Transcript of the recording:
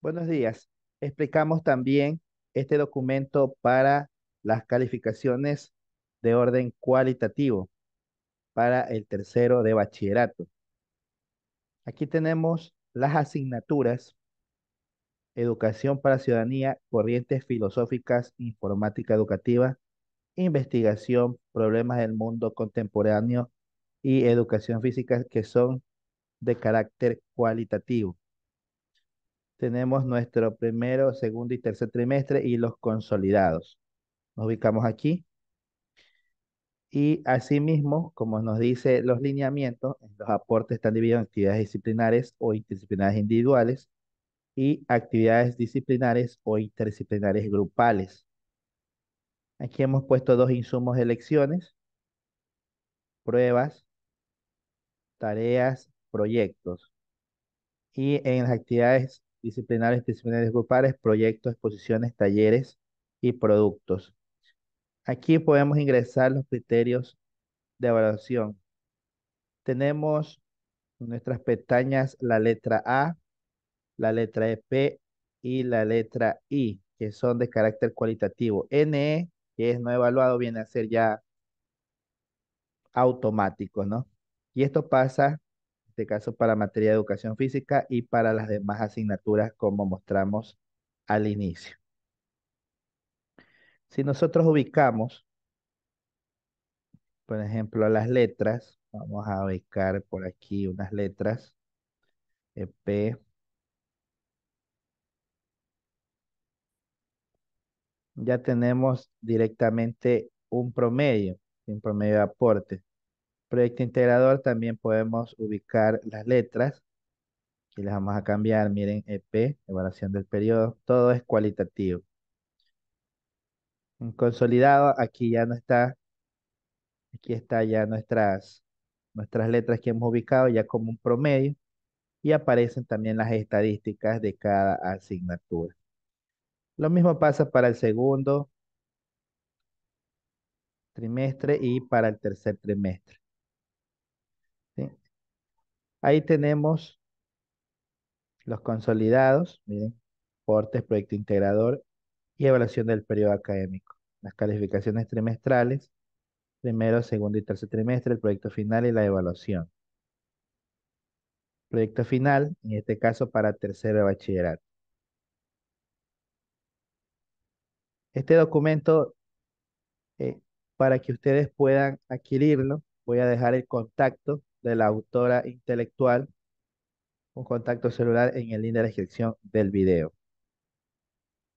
Buenos días. Explicamos también este documento para las calificaciones de orden cualitativo para el tercero de bachillerato. Aquí tenemos las asignaturas Educación para Ciudadanía, Corrientes Filosóficas, Informática Educativa, Investigación, Problemas del Mundo Contemporáneo y Educación Física que son de carácter cualitativo tenemos nuestro primero, segundo y tercer trimestre y los consolidados. Nos ubicamos aquí. Y asimismo, como nos dice los lineamientos, los aportes están divididos en actividades disciplinares o interdisciplinares individuales y actividades disciplinares o interdisciplinares grupales. Aquí hemos puesto dos insumos de lecciones, pruebas, tareas, proyectos. Y en las actividades disciplinares, disciplinares grupales, proyectos, exposiciones, talleres y productos. Aquí podemos ingresar los criterios de evaluación. Tenemos nuestras pestañas la letra A, la letra e, P y la letra I, que son de carácter cualitativo. NE, que es no evaluado, viene a ser ya automático, ¿no? Y esto pasa este caso para materia de educación física y para las demás asignaturas como mostramos al inicio. Si nosotros ubicamos, por ejemplo, las letras, vamos a ubicar por aquí unas letras, e P, ya tenemos directamente un promedio, un promedio de aporte proyecto integrador también podemos ubicar las letras. Y las vamos a cambiar, miren, EP, evaluación del periodo, todo es cualitativo. En consolidado, aquí ya no está, aquí está ya nuestras, nuestras letras que hemos ubicado ya como un promedio y aparecen también las estadísticas de cada asignatura. Lo mismo pasa para el segundo trimestre y para el tercer trimestre. Ahí tenemos los consolidados, miren, portes, proyecto integrador y evaluación del periodo académico. Las calificaciones trimestrales, primero, segundo y tercer trimestre, el proyecto final y la evaluación. Proyecto final, en este caso para tercero de bachillerato. Este documento, eh, para que ustedes puedan adquirirlo, voy a dejar el contacto de la autora intelectual, un contacto celular en el link de la descripción del video.